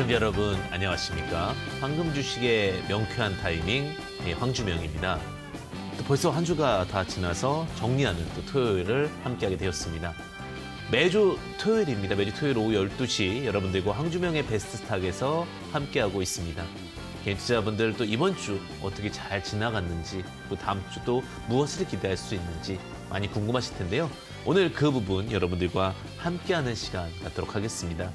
시청자 여러분 안녕하십니까? 황금 주식의 명쾌한 타이밍 예, 황주명입니다. 벌써 한 주가 다 지나서 정리하는 또 토요일을 함께하게 되었습니다. 매주 토요일입니다. 매주 토요일 오후 12시 여러분들과 황주명의 베스트 스탁에서 함께하고 있습니다. 개인 투자자분들 또 이번 주 어떻게 잘 지나갔는지 또 다음 주 또 무엇을 기대할 수 있는지 많이 궁금하실 텐데요. 오늘 그 부분 여러분들과 함께하는 시간 갖도록 하겠습니다.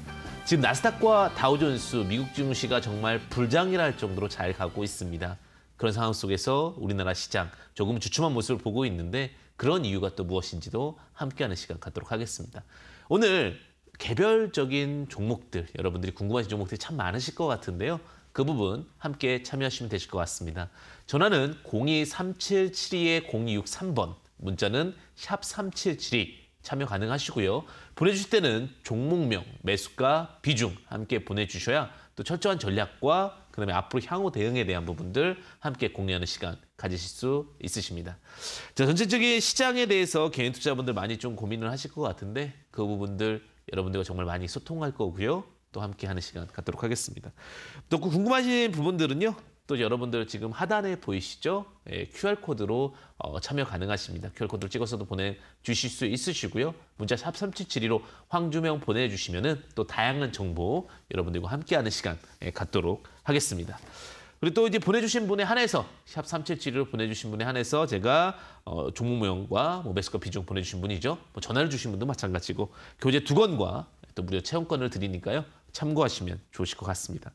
지금 나스닥과 다우존스 미국 증시가 정말 불장이랄 정도로 잘 가고 있습니다. 그런 상황 속에서 우리나라 시장 조금 주춤한 모습을 보고 있는데 그런 이유가 또 무엇인지도 함께하는 시간 갖도록 하겠습니다. 오늘 개별적인 종목들, 여러분들이 궁금하신 종목들이 참 많으실 것 같은데요. 그 부분 함께 참여하시면 되실 것 같습니다. 전화는 023772-0263번, 문자는 샵 3772, 참여 가능하시고요. 보내주실 때는 종목명, 매수가, 비중 함께 보내주셔야 또 철저한 전략과 그다음에 앞으로 향후 대응에 대한 부분들 함께 공유하는 시간 가지실 수 있으십니다. 자, 전체적인 시장에 대해서 개인 투자분들 많이 좀 고민을 하실 것 같은데 그 부분들 여러분들과 정말 많이 소통할 거고요. 또 함께 하는 시간 갖도록 하겠습니다. 또 그 궁금하신 부분들은요. 또 여러분들 지금 하단에 보이시죠? 예, QR코드로 어, 참여 가능하십니다. QR코드를 찍어서도 보내주실 수 있으시고요. 문자 샵 3772로 황주명 보내주시면 은또 다양한 정보 여러분들과 함께하는 시간 예, 갖도록 하겠습니다. 그리고 또 이제 보내주신 분에 한해서 샵 3772로 보내주신 분에 한해서 제가 어, 종목명과 뭐 매스컵 비중 보내주신 분이죠. 뭐 전화를 주신 분도 마찬가지고 교재 두 권과 또 무료 체험권을 드리니까요. 참고하시면 좋으실 것 같습니다.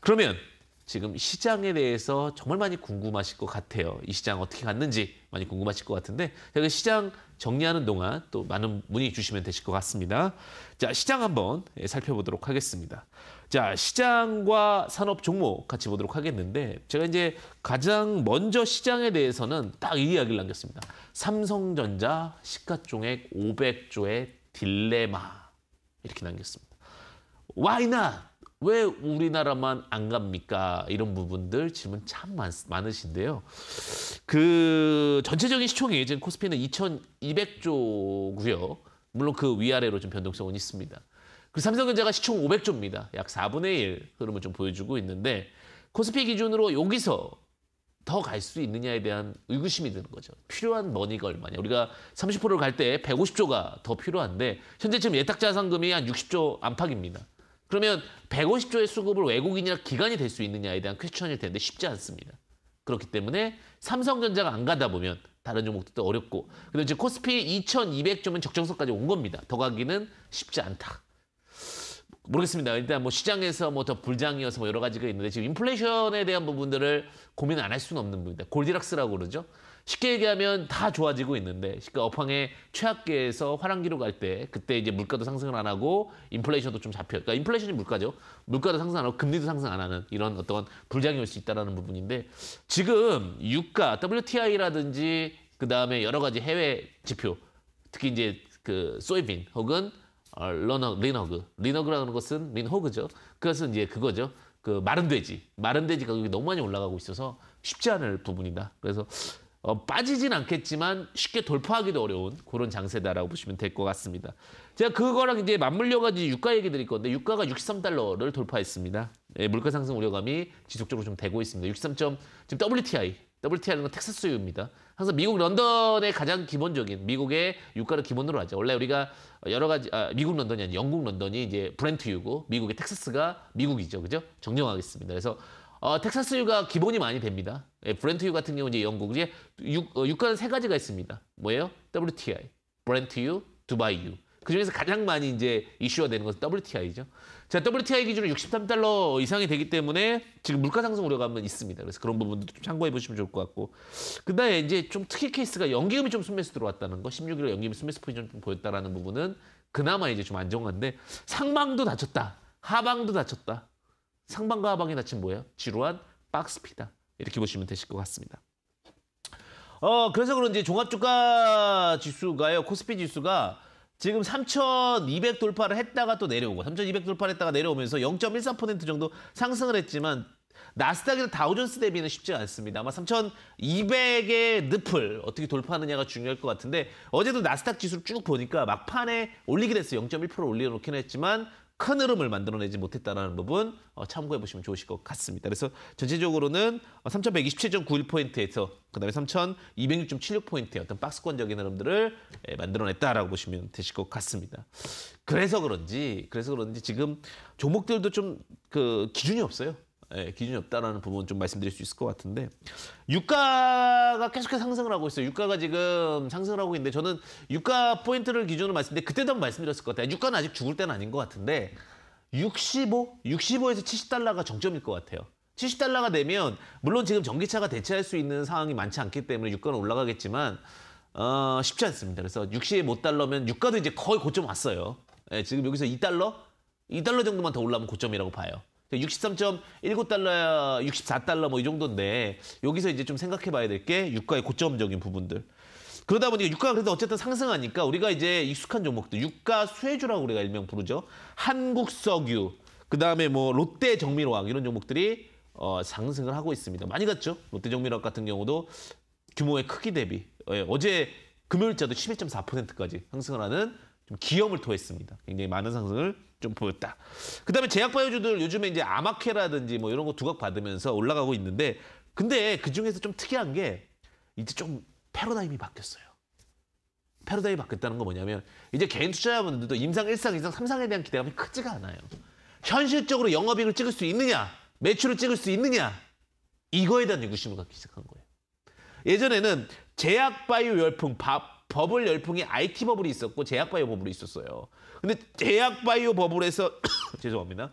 그러면 지금 시장에 대해서 정말 많이 궁금하실 것 같아요. 이 시장 어떻게 갔는지 많이 궁금하실 것 같은데 제가 시장 정리하는 동안 또 많은 문의 주시면 되실 것 같습니다. 자, 시장 한번 예, 살펴보도록 하겠습니다. 자, 시장과 산업 종목 같이 보도록 하겠는데 제가 이제 가장 먼저 시장에 대해서는 딱 이 이야기를 남겼습니다. 삼성전자 시가총액 500조의 딜레마 이렇게 남겼습니다. Why not? 왜 우리나라만 안 갑니까? 이런 부분들 질문 참 많, 많으신데요. 그 전체적인 시총이 지금 코스피는 2,200조고요. 물론 그 위아래로 좀 변동성은 있습니다. 그 삼성전자가 시총 500조입니다. 약 4분의 1 흐름을 좀 보여주고 있는데 코스피 기준으로 여기서 더갈수 있느냐에 대한 의구심이 드는 거죠. 필요한 머니가 얼마냐. 우리가 30%를 갈 때 150조가 더 필요한데 현재 지금 예탁자산금이 한 60조 안팎입니다. 그러면 150조의 수급을 외국인이나 기관이 될 수 있느냐에 대한 퀘스천일 텐데 쉽지 않습니다. 그렇기 때문에 삼성전자가 안 가다 보면 다른 종목들도 어렵고 그리고 이제 코스피 2200조면 적정선까지 온 겁니다. 더 가기는 쉽지 않다. 모르겠습니다. 일단 뭐 시장에서 뭐 더 불장이어서 뭐 여러 가지가 있는데 지금 인플레이션에 대한 부분들을 고민 안할 수는 없는 부분입니다 골디락스라고 그러죠. 쉽게 얘기하면 다 좋아지고 있는데 그러니까 업황의 최악기에서 화랑기로 갈 때 그때 이제 물가도 상승을 안 하고 인플레이션도 좀 잡혀. 그러니까 인플레이션이 물가죠. 물가도 상승 안 하고 금리도 상승 안 하는 이런 어떤 불장이 올 수 있다라는 부분인데 지금 유가 WTI라든지 그다음에 여러 가지 해외 지표 특히 이제 그 소이빈 혹은 아, 러너, 리너그. 리너그라는 것은 린호그죠. 그것은 이제 그거죠. 그 마른 돼지. 마른 돼지 가격이 너무 많이 올라가고 있어서 쉽지 않을 부분이다. 그래서 어, 빠지진 않겠지만 쉽게 돌파하기도 어려운 그런 장세다라고 보시면 될 것 같습니다. 제가 그거랑 이제 맞물려가지고 유가 얘기 드릴 건데 유가가 63달러를 돌파했습니다. 예, 물가 상승 우려감이 지속적으로 좀 되고 있습니다. 63. 지금 WTI w t i 는 텍사스유입니다. 항상 미국 런던의 가장 기본적인 미국의 유가를 기본으로 하죠. 원래 우리가 여러 가지 아, 미국 런던이 아니라 영국 런던이 이제 브렌트유고 미국의 텍사스가 미국이죠. 그죠? 정정하겠습니다. 그래서 어, 텍사스유가 기본이 많이 됩니다. 예, 브렌트유 같은 경우 이제 영국 이제 유, 어, 유가는 세 가지가 있습니다. 뭐예요? WTI, 브렌트유, 두바이유. 그중에서 가장 많이 이제 이슈가 되는 것은 WTI죠. 자, WTI 기준으로 63달러 이상이 되기 때문에 지금 물가 상승 우려감은 있습니다. 그래서 그런 부분도 좀 참고해 보시면 좋을 것 같고. 그다음에 이제 좀 특이 케이스가 연기금이 좀 순매수 들어왔다는 거, 16일 연기금 순매수 포지션 좀 보였다라는 부분은 그나마 이제 좀 안정한데 상방도 다쳤다. 하방도 다쳤다. 상방과 하방이 다친 뭐예요? 지루한 박스피다. 이렇게 보시면 되실 것 같습니다. 어, 그래서 그런지 종합주가 지수가요, 코스피 지수가 지금 3,200 돌파를 했다가 또 내려오고 3,200 돌파를 했다가 내려오면서 0.13% 정도 상승을 했지만 나스닥이나 다우존스 대비는 쉽지 않습니다. 아마 3,200의 늪을 어떻게 돌파하느냐가 중요할 것 같은데 어제도 나스닥 지수를 쭉 보니까 막판에 올리긴 했어요. 0.1% 올려놓긴 했지만 큰 흐름을 만들어내지 못했다는 부분 어, 참고해 보시면 좋으실 것 같습니다. 그래서 전체적으로는 3,127.91포인트에서 어, 그다음에 3,206.76포인트의 어떤 박스권적인 흐름들을 예, 만들어냈다라고 보시면 되실 것 같습니다. 그래서 그런지 그래서 그런지 지금 종목들도 좀 그 기준이 없어요. 예, 기준이 없다라는 부분 좀 말씀드릴 수 있을 것 같은데 유가가 계속해서 상승을 하고 있어요. 유가가 지금 상승을 하고 있는데 저는 유가 포인트를 기준으로 말씀드렸는데 그때도 한번 말씀드렸을 것 같아요. 유가는 아직 죽을 때는 아닌 것 같은데 65, 65에서 70달러가 정점일 것 같아요. 70달러가 되면 물론 지금 전기차가 대체할 수 있는 상황이 많지 않기 때문에 유가는 올라가겠지만 어, 쉽지 않습니다. 그래서 65달러면 유가도 이제 거의 고점 왔어요. 예, 지금 여기서 2달러? 2달러 정도만 더 올라오면 고점이라고 봐요. 63.19달러야 64달러 뭐 이 정도인데 여기서 이제 좀 생각해 봐야 될 게 유가의 고점적인 부분들. 그러다 보니까 유가가 그래도 어쨌든 상승하니까 우리가 이제 익숙한 종목들 유가 수혜주라고 우리가 일명 부르죠. 한국석유 그다음에 뭐 롯데 정밀화학 이런 종목들이 어, 상승을 하고 있습니다. 많이 갔죠. 롯데 정밀화학 같은 경우도 규모의 크기 대비 예, 어제 금요일자도 11.4%까지 상승을 하는 좀 기염을 토했습니다. 굉장히 많은 상승을 좀 보였다. 그다음에 제약 바이오주들 요즘에 이제 아마케라든지 뭐 이런 거 두각 받으면서 올라가고 있는데 근데 그 중에서 좀 특이한 게 이제 좀 패러다임이 바뀌었어요. 패러다임이 바뀌었다는 건 뭐냐면 이제 개인 투자자분들도 임상 1상2상3상에 대한 기대감이 크지가 않아요. 현실적으로 영업이익을 찍을 수 있느냐, 매출을 찍을 수 있느냐 이거에 대한 의구심을 갖기 시작한 거예요. 예전에는 제약 바이오 열풍, 바, 버블 열풍이 IT 버블이 있었고 제약바이오 버블이 있었어요. 근데 제약바이오 버블에서 죄송합니다.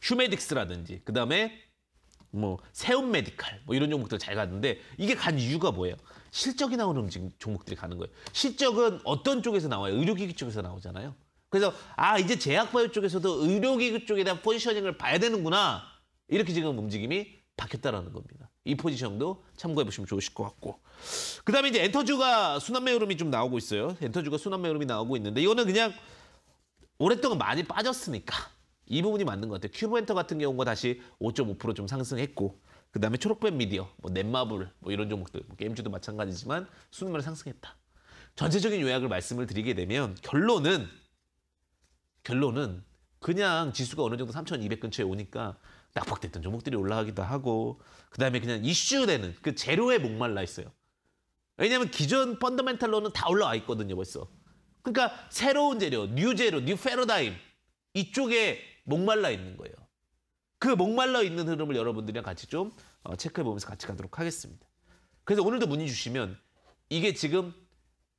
슈메딕스라든지 그다음에 뭐 세운 메디칼 뭐 이런 종목들 잘 갔는데 이게 간 이유가 뭐예요? 실적이 나오는 종목들이 가는 거예요. 실적은 어떤 쪽에서 나와요? 의료기기 쪽에서 나오잖아요. 그래서 아 이제 제약바이오 쪽에서도 의료기기 쪽에 대한 포지셔닝을 봐야 되는구나 이렇게 지금 움직임이 바뀌었다라는 겁니다. 이 포지션도 참고해 보시면 좋으실 것 같고 그 다음에 이제 엔터주가 순환 매우름이 좀 나오고 있어요 엔터주가 순환 매우름이 나오고 있는데 이거는 그냥 오랫동안 많이 빠졌으니까 이 부분이 맞는 것 같아요 큐브엔터 같은 경우가 다시 5.5%좀 상승했고 그 다음에 초록백 미디어 뭐 넷마블 뭐 이런 종목들 뭐 게임주도 마찬가지지만 순환매로 상승했다 전체적인 요약을 말씀을 드리게 되면 결론은 결론은 그냥 지수가 어느 정도 3,200 근처에 오니까 낙폭됐던 종목들이 올라가기도 하고 그다음에 그냥 이슈되는 그 재료에 목말라 있어요. 왜냐하면 기존 펀더멘탈로는 다 올라와 있거든요 벌써. 그러니까 새로운 재료, 뉴 재료, 뉴 패러다임 이쪽에 목말라 있는 거예요. 그 목말라 있는 흐름을 여러분들이랑 같이 좀 어, 체크해 보면서 같이 가도록 하겠습니다. 그래서 오늘도 문의 주시면 이게 지금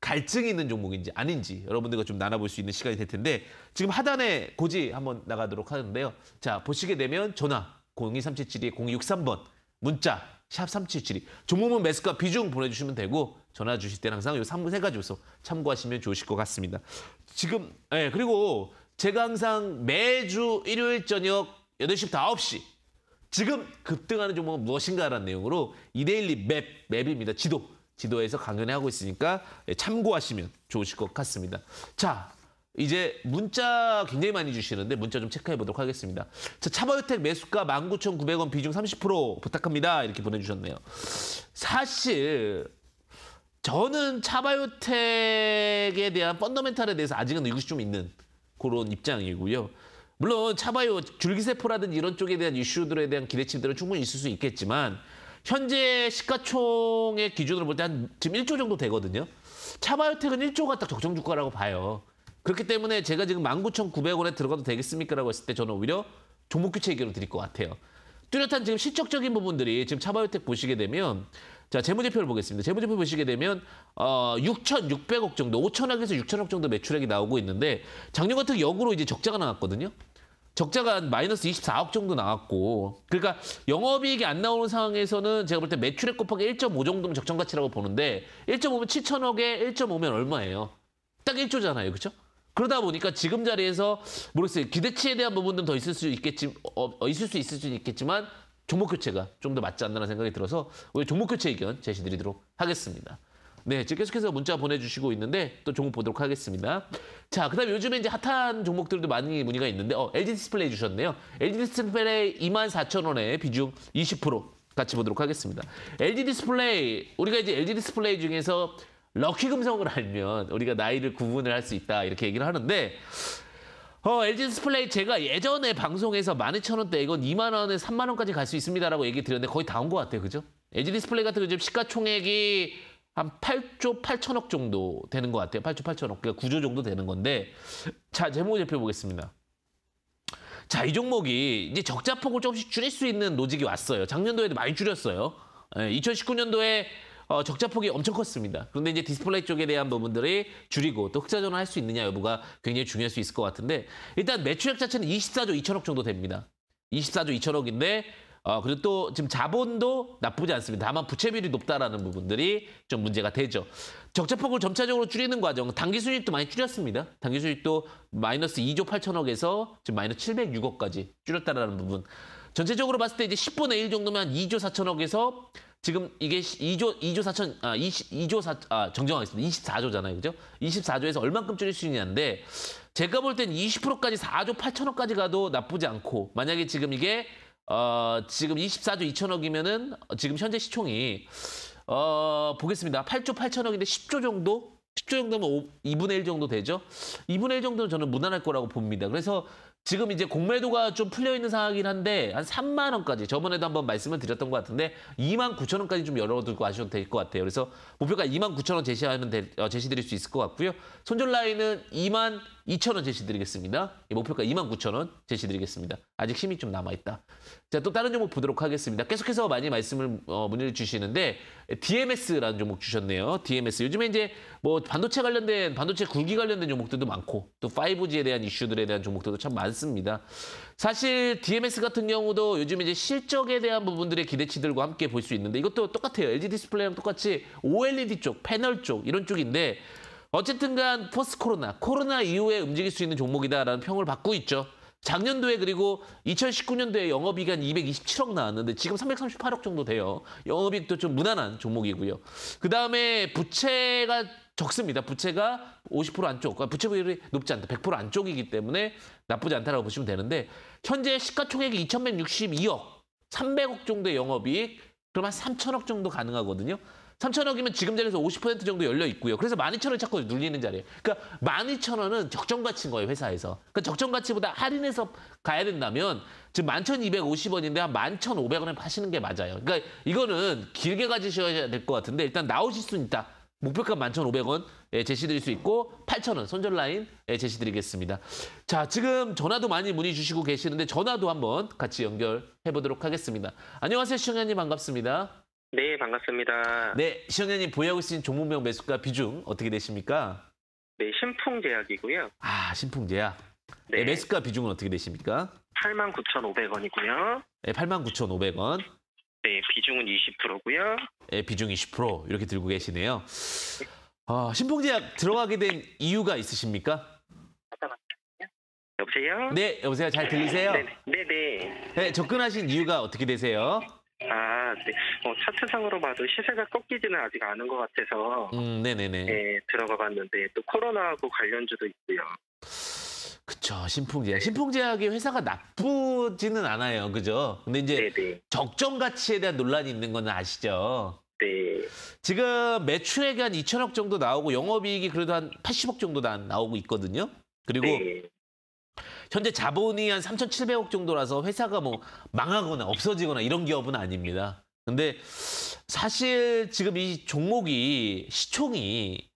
갈증이 있는 종목인지 아닌지 여러분들과 좀 나눠볼 수 있는 시간이 될 텐데 지금 하단에 고지 한번 나가도록 하는데요. 자 보시게 되면 전화 02377-063번 2 문자 샵 3772. 종목은 매수가 비중 보내주시면 되고 전화 주실 때는 항상 요3세 가지 요소 참고하시면 좋으실 것 같습니다. 지금 예 그리고 제가 항상 매주 일요일 저녁 8시부터 9시 지금 급등하는 종목은 무엇인가라는 내용으로 이데일리 맵, 맵입니다. 지도 지도에서 강연해 하고 있으니까 참고하시면 좋으실 것 같습니다. 자, 이제 문자 굉장히 많이 주시는데 문자 좀 체크해 보도록 하겠습니다. 자, 차바유택 매수가 19,900원 비중 30% 부탁합니다. 이렇게 보내주셨네요. 사실 저는 차바유택에 대한 펀더멘탈에 대해서 아직은 의구심 좀 있는 그런 입장이고요. 물론 차바요 줄기세포라든지 이런 쪽에 대한 이슈들에 대한 기대치들은 충분히 있을 수 있겠지만 현재 시가총액 기준으로 볼 때 한 지금 1조 정도 되거든요. 차바요텍은 1조가 딱 적정 주가라고 봐요. 그렇기 때문에 제가 지금 19,900원에 들어가도 되겠습니까라고 했을 때 저는 오히려 종목 규체 의견을 드릴 것 같아요. 뚜렷한 지금 실적적인 부분들이 지금 차바요텍 보시게 되면 자 재무제표를 보겠습니다. 재무제표 보시게 되면 어 6,600억 정도, 5천억에서 6천억 정도 매출액이 나오고 있는데 작년 같은 역으로 이제 적자가 나왔거든요. 적자가 마이너스 24억 정도 나왔고 그러니까 영업이익이 안 나오는 상황에서는 제가 볼 때 매출액 곱하기 1.5 정도면 적정 가치라고 보는데 1.5면 7천억에 1.5면 얼마예요? 딱 1조잖아요. 그렇죠? 그러다 보니까 지금 자리에서 모르겠어요. 기대치에 대한 부분은 더 있을 수 있겠지 어, 어 있을 수 있을 수 있겠지만 종목 교체가 좀 더 맞지 않나라는 생각이 들어서 우리 종목 교체 의견 제시드리도록 하겠습니다. 네, 지금 계속해서 문자 보내주시고 있는데 또 종목 보도록 하겠습니다. 자, 그다음 요즘에 이제 핫한 종목들도 많이 문의가 있는데 어, LG 디스플레이 주셨네요. LG 디스플레이 24,000원에 비중 20% 같이 보도록 하겠습니다. LG 디스플레이 우리가 이제 LG 디스플레이 중에서 럭키 금성을 알면 우리가 나이를 구분을 할 수 있다 이렇게 얘기를 하는데 어, LG 디스플레이 제가 예전에 방송에서 12,000원대 이건 2만 원에 3만 원까지 갈 수 있습니다라고 얘기 드렸는데 거의 다 온 것 같아요. 그죠? LG 디스플레이 같은 경우 지금 시가총액이 한 8조 8천억 정도 되는 것 같아요. 8조 8천억, 그러니까 9조 정도 되는 건데 자, 제목을 살펴보겠습니다. 자, 이 종목이 이제 적자 폭을 조금씩 줄일 수 있는 노직이 왔어요. 작년도에도 많이 줄였어요. 2019년도에 예, 어, 적자 폭이 엄청 컸습니다. 그런데 이제 디스플레이 쪽에 대한 부분들이 줄이고 또 흑자 전환할 수 있느냐 여부가 굉장히 중요할 수 있을 것 같은데 일단 매출액 자체는 24조 2천억 정도 됩니다. 24조 2천억인데 어, 그리고 또 지금 자본도 나쁘지 않습니다. 다만 부채비율이 높다라는 부분들이 좀 문제가 되죠. 적자폭을 점차적으로 줄이는 과정, 당기 순이익도 많이 줄였습니다. 당기 순이익도 마이너스 2조 8천억에서 지금 마이너스 706억까지 줄였다라는 부분. 전체적으로 봤을 때 이제 10분의 1 정도면 2조 4천억에서 지금 이게 2조 2조 4천 아 20, 2조 4 아, 정정하겠습니다. 24조잖아요. 그죠? 24조에서 얼만큼 줄일 수 있냐인데 제가 볼 땐 20%까지 4조 8천억까지 가도 나쁘지 않고 만약에 지금 이게 어, 지금 24조 2천억이면은 어, 지금 현재 시총이 어, 보겠습니다. 8조 8천억인데 10조 정도? 10조 정도면 5, 2분의 1 정도 되죠? 2분의 1 정도는 저는 무난할 거라고 봅니다. 그래서 지금 이제 공매도가 좀 풀려 있는 상황이긴 한데 한 3만 원까지 저번에도 한번 말씀을 드렸던 것 같은데 2만 9천 원까지 좀 열어두고 하셔도 될 것 같아요. 그래서 목표가 2만 9천 원 제시하면 되, 어, 제시드릴 수 있을 것 같고요. 손절 라인은 2만 2,000원 제시드리겠습니다. 목표가 29,000원 제시드리겠습니다. 아직 힘이 좀 남아있다. 자, 또 다른 종목 보도록 하겠습니다. 계속해서 많이 말씀을 어, 문의를 주시는데 DMS라는 종목 주셨네요. DMS. 요즘에 이제 뭐 반도체 관련된 반도체 굴기 관련된 종목들도 많고 또 5G에 대한 이슈들에 대한 종목들도 참 많습니다. 사실 DMS 같은 경우도 요즘 에 이제 실적에 대한 부분들의 기대치들과 함께 볼 수 있는데 이것도 똑같아요. LG 디스플레이랑 똑같이 OLED 쪽, 패널 쪽 이런 쪽인데 어쨌든간 포스 트 코로나, 코로나 이후에 움직일 수 있는 종목이다라는 평을 받고 있죠. 작년도에 그리고 2019년도에 영업이익 한 227억 나왔는데 지금 338억 정도 돼요. 영업이익도 좀 무난한 종목이고요. 그다음에 부채가 적습니다. 부채가 50% 안쪽, 그러니까 부채 비율이 높지 않다. 100% 안쪽이기 때문에 나쁘지 않다라고 보시면 되는데 현재 시가총액이 2,162억, 300억 정도의 영업이익, 그러한 3천억 정도 가능하거든요. 3천억이면 지금 자리에서 50% 정도 열려 있고요. 그래서 12,000원 자꾸 눌리는 자리예요. 그러니까 12,000원은 적정 가치인 거예요, 회사에서. 그러니까 적정 가치보다 할인해서 가야 된다면 지금 11,250원인데 한 11,500원에 파시는 게 맞아요. 그러니까 이거는 길게 가지셔야 될 것 같은데 일단 나오실 수 있다. 목표값 11,500원 예, 제시드릴 수 있고 8,000원 손절 라인 예, 제시드리겠습니다. 자, 지금 전화도 많이 문의 주시고 계시는데 전화도 한번 같이 연결해 보도록 하겠습니다. 안녕하세요, 시청자님 반갑습니다. 네, 반갑습니다. 네, 시청자님 보유하고 계신 종목명 매수가 비중 어떻게 되십니까? 네, 신풍제약이고요. 아, 신풍제약. 네. 네, 매수가 비중은 어떻게 되십니까? 89,500원이고요. 네, 89,500원. 네, 비중은 20%고요. 네, 비중 20% 이렇게 들고 계시네요. 아, 신풍제약 들어가게 된 이유가 있으십니까? 여보세요? 네, 여보세요. 잘 들리세요? 네, 네. 네, 네 접근하신 이유가 어떻게 되세요? 아, 네. 어, 차트상으로 봐도 시세가 꺾이지는 아직 않은 것 같아서 음, 네네네. 네, 들어가 봤는데 또 코로나하고 관련주도 있고요. 그쵸 신풍제약 신풍제약이 회사가 나쁘지는 않아요 그죠 근데 이제 네네. 적정 가치에 대한 논란이 있는 건 아시죠 네 지금 매출액이 한 2천억 정도 나오고 영업이익이 그래도 한 80억 정도 나, 나오고 있거든요 그리고 네. 현재 자본이 한 3,700억 정도라서 회사가 뭐 망하거나 없어지거나 이런 기업은 아닙니다. 근데 사실 지금 이 종목이 시총이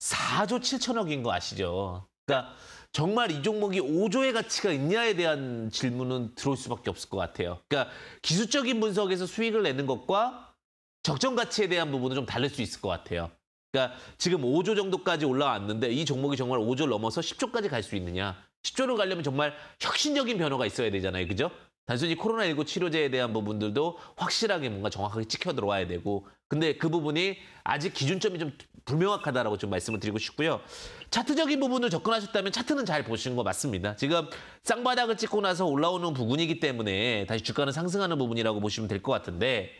4조 7천억인 거 아시죠? 그러니까 정말 이 종목이 5조의 가치가 있냐에 대한 질문은 들어올 수밖에 없을 것 같아요. 그러니까 기술적인 분석에서 수익을 내는 것과 적정 가치에 대한 부분은 좀 다를 수 있을 것 같아요. 그러니까 지금 5조 정도까지 올라왔는데 이 종목이 정말 5조를 넘어서 10조까지 갈 수 있느냐. 1 0조를 가려면 정말 혁신적인 변화가 있어야 되잖아요. 그죠? 단순히 코로나19 치료제에 대한 부분들도 확실하게 뭔가 정확하게 찍혀 들어와야 되고 근데 그 부분이 아직 기준점이 좀 불명확하다라고 좀 말씀을 드리고 싶고요. 차트적인 부분을 접근하셨다면 차트는 잘보시는거 맞습니다. 지금 쌍바닥을 찍고 나서 올라오는 부분이기 때문에 다시 주가는 상승하는 부분이라고 보시면 될 것 같은데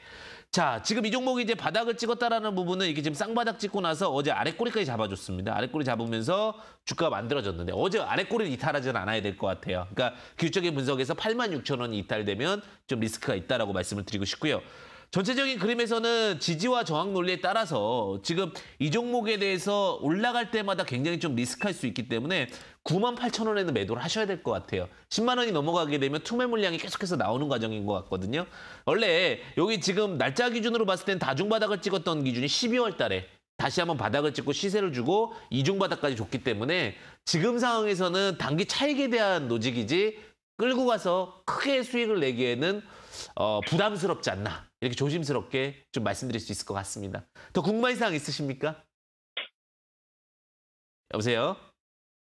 자, 지금 이 종목이 이제 바닥을 찍었다라는 부분은 이게 지금 쌍바닥 찍고 나서 어제 아래꼬리까지 잡아줬습니다. 아래꼬리 잡으면서 주가 만들어졌는데 어제 아래꼬리를 이탈하지는 않아야 될 것 같아요. 그러니까 기술적인 분석에서 8만 6천 원이 이탈되면 좀 리스크가 있다라고 말씀을 드리고 싶고요. 전체적인 그림에서는 지지와 저항 논리에 따라서 지금 이 종목에 대해서 올라갈 때마다 굉장히 좀 리스크할 수 있기 때문에 9만 8천 원에는 매도를 하셔야 될 것 같아요. 10만 원이 넘어가게 되면 투매 물량이 계속해서 나오는 과정인 것 같거든요. 원래 여기 지금 날짜 기준으로 봤을 땐 다중바닥을 찍었던 기준이 12월 달에 다시 한번 바닥을 찍고 시세를 주고 이중바닥까지 줬기 때문에 지금 상황에서는 단기 차익에 대한 노직이지 끌고 가서 크게 수익을 내기에는 어, 부담스럽지 않나 이렇게 조심스럽게 좀 말씀드릴 수 있을 것 같습니다. 더 궁금한 사항 있으십니까? 여보세요?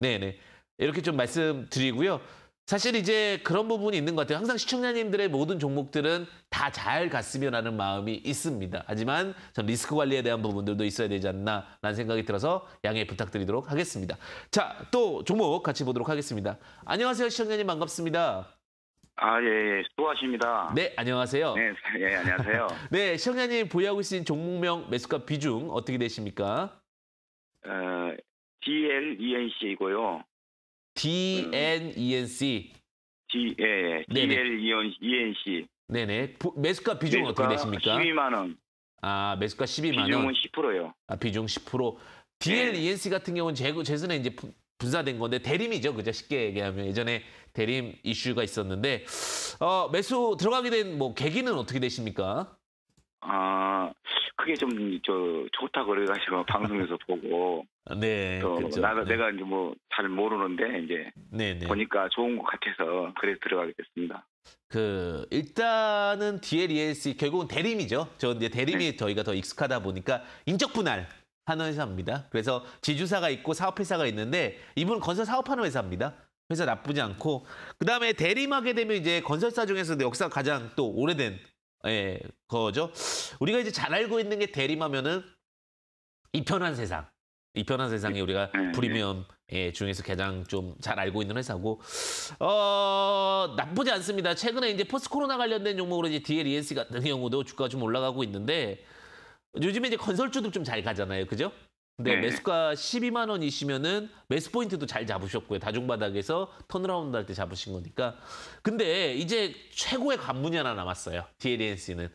네네. 이렇게 좀 말씀드리고요. 사실 이제 그런 부분이 있는 것 같아요. 항상 시청자님들의 모든 종목들은 다 잘 갔으면 하는 마음이 있습니다. 하지만 전 리스크 관리에 대한 부분들도 있어야 되지 않나라는 생각이 들어서 양해 부탁드리도록 하겠습니다. 자, 또 종목 같이 보도록 하겠습니다. 안녕하세요, 시청자님 반갑습니다. 아, 예, 예. 또하십니다. 네, 안녕하세요. 네, 예, 안녕하세요. 네, 시청자님 보유하고 계신 종목명 매수가 비중 어떻게 되십니까? 어, DLENC이고요. DNENC. D, 예, 예. 네네. DLENC. E 네네. 매수가 비중은 어떻게 되십니까? 12만 원. 아, 매수가 12만 원. 비중은 10%요. 아, 비중 10%. DLENC 같은 경우는 제, 제 전에 이제 분사된 건데 대림이죠. 그죠? 쉽게 얘기하면 예전에 대림 이슈가 있었는데 어, 매수 들어가게 된 뭐 계기는 어떻게 되십니까? 아 그게 좀 저 좋다 그래가지고 방송에서 보고 아, 네 그렇죠. 나도 네. 내가 이제 뭐 잘 모르는데 이제 네, 네. 보니까 좋은 것 같아서 그래서 들어가게 됐습니다. 그 일단은 DLES e, 결국은 대림이죠. 저 이제 대림이 네. 저희가 더 익숙하다 보니까 인적 분할 하는 회사입니다. 그래서 지주사가 있고 사업회사가 있는데 이분 건설 사업하는 회사입니다. 회사 나쁘지 않고 그 다음에 대림하게 되면 이제 건설사 중에서 도 역사가 가장 또 오래된 예, 거죠. 우리가 이제 잘 알고 있는 게 대림하면은 이편한 세상, 이편한 세상이 우리가 예, 예. 프리미엄 예, 중에서 가장 좀 잘 알고 있는 회사고 어 나쁘지 않습니다. 최근에 이제 포스코로나 관련된 종목으로 이제 DLENC 같은 경우도 주가 좀 올라가고 있는데 요즘에 이제 건설주도 좀 잘 가잖아요. 그죠? 근데 네. 매수가 12만 원이시면은 매수 포인트도 잘 잡으셨고요. 다중바닥에서 턴어라운드 할 때 잡으신 거니까. 근데 이제 최고의 관문이 하나 남았어요. DLNC는.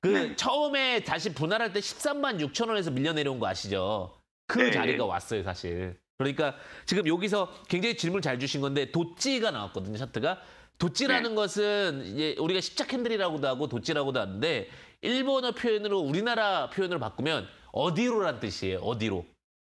그 네. 처음에 다시 분할할 때 13만 6천 원에서 밀려 내려온 거 아시죠? 그 네. 자리가 왔어요, 사실. 그러니까 지금 여기서 굉장히 질문 잘 주신 건데 도찌가 나왔거든요, 차트가. 도찌라는 네. 것은 이제 우리가 십자 캔들이라고도 하고 도찌라고도 하는데 일본어 표현으로 우리나라 표현으로 바꾸면 어디로란 뜻이에요. 어디로.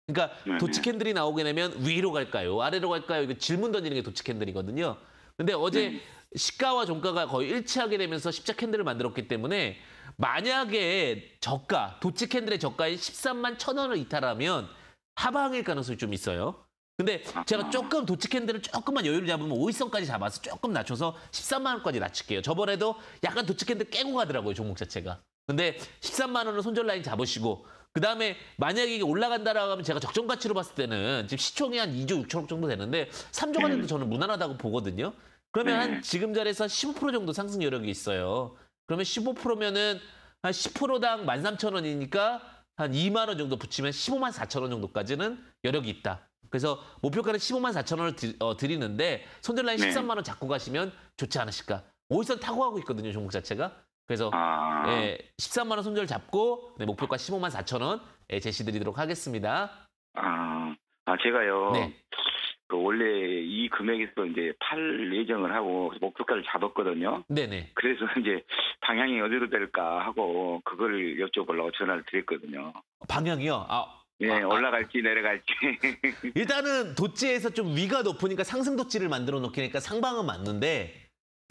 그러니까 네, 네. 도치캔들이 나오게 되면 위로 갈까요? 아래로 갈까요? 이거 질문 던지는 게 도치캔들이거든요. 근데 어제 네. 시가와 종가가 거의 일치하게 되면서 십자 캔들을 만들었기 때문에 만약에 저가, 도치캔들의 저가인 13만 천원을 이탈하면 하방일 가능성이 좀 있어요. 근데 아. 제가 조금 도치캔들을 조금만 여유를 잡으면 5위선까지 잡아서 조금 낮춰서 13만 원까지 낮출게요. 저번에도 약간 도치캔들 깨고 가더라고요, 종목 자체가. 근데 13만 원은 손절 라인 잡으시고 그다음에 만약에 이게 올라간다라고 하면 제가 적정 가치로 봤을 때는 지금 시총이 한 2조 6천억 정도 되는데 3조가 돼도 음. 저는 무난하다고 보거든요. 그러면 한 음. 지금 자리에서 15% 정도 상승 여력이 있어요. 그러면 15%면은 한 10%당 13,000원이니까 한 2만 원 정도 붙이면 15만 4천 원 정도까지는 여력이 있다. 그래서 목표가는 15만 4천 원을 드, 어, 드리는데 손절 라인 13만 원 잡고 가시면 좋지 않으실까. 오일선 타고 가고 있거든요 종목 자체가. 그래서 아... 예, 13만 원 손절 잡고 네, 목표가 15만 4천 원 예, 제시드리도록 하겠습니다. 아, 아 제가요. 네. 그 원래 이 금액에서 이제 팔 예정을 하고 목표가를 잡았거든요. 네네. 그래서 이제 방향이 어디로 될까 하고 그걸 여쭤보려고 전화를 드렸거든요. 방향이요? 아 예, 올라갈지 내려갈지. 일단은 도지에서좀 위가 높으니까 상승 도지를 만들어 놓기니까 상방은 맞는데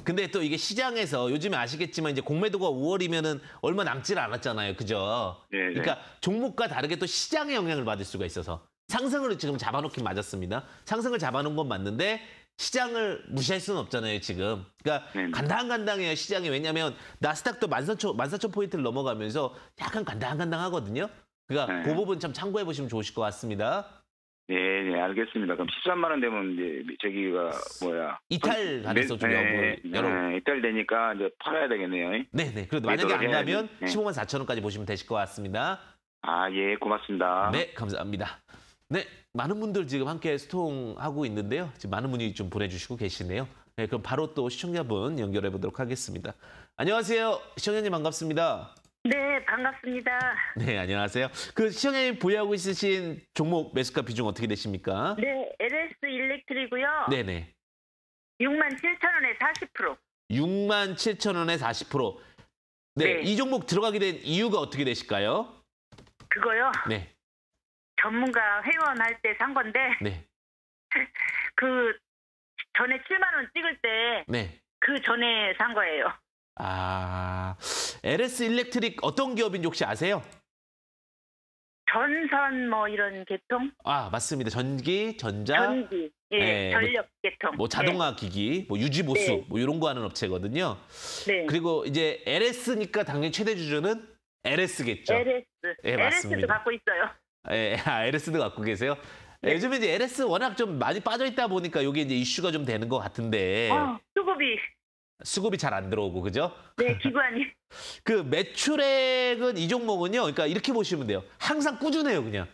근데 또 이게 시장에서 요즘에 아시겠지만 이제 공매도가 5월이면은 얼마 남질 않았잖아요. 그죠? 네네. 네. 그러니까 종목과 다르게 또 시장의 영향을 받을 수가 있어서 상승을 지금 잡아놓긴 맞았습니다. 상승을 잡아놓은 건 맞는데 시장을 무시할 수는 없잖아요, 지금. 그러니까 네네. 네. 간당간당해요, 시장이. 왜냐하면 나스닥도 14,000, 1포인트를 넘어가면서 약간 간당간당하거든요. 그러니까 네. 그 부분 참 참고해 보시면 좋으실 것 같습니다. 네, 네, 알겠습니다. 그럼 13만 원 되면 이제 저기가 뭐야 이탈 그 가능성 좀 네, 네 여러 네, 이탈 되니까 이제 팔아야 되겠네요. 네, 네. 그래도 만약에 안 나면 네. 15만 4천 원까지 보시면 되실 것 같습니다. 아, 예, 고맙습니다. 네, 감사합니다. 네, 많은 분들 지금 함께 소통하고 있는데요. 지금 많은 분이 좀 보내주시고 계시네요. 네, 그럼 바로 또 시청자분 연결해 보도록 하겠습니다. 안녕하세요. 시청자님 반갑습니다. 네, 반갑습니다. 네, 안녕하세요. 그 시청자님 보유하고 있으신 종목 매수가 비중 어떻게 되십니까? 네, LS 일렉트리고요. 네네. 6만 7천 원에 40%. 6만 7천 원에 40%. 네, 네. 이 종목 들어가게 된 이유가 어떻게 되실까요? 그거요? 네. 전문가 회원할 때 산 건데. 네. 그 전에 7만 원 찍을 때. 네. 그 전에 산 거예요. 아. LS 일렉트릭 어떤 기업인지 혹시 아세요? 전선 뭐 이런 계통? 아 맞습니다. 전기, 전자, 전기, 예, 네, 뭐 전력 계통. 뭐 자동화 네. 기기, 뭐 유지 보수, 네. 뭐 이런 거 하는 업체거든요. 네. 그리고 이제 LS니까 당연히 최대 주주는 LS겠죠. LS. 예, 맞습니다. LS도 갖고 있어요. 예, 아, LS도 갖고 계세요. 예, 네. 요즘에 이제 LS 워낙 좀 많이 빠져 있다 보니까 이게 이제 이슈가 좀 되는 것 같은데. 어, 수급이 수급이 잘 안 들어오고 그죠? 네, 기관이. 그 매출액은 이 종목은요. 그러니까 이렇게 보시면 돼요. 항상 꾸준해요, 그냥.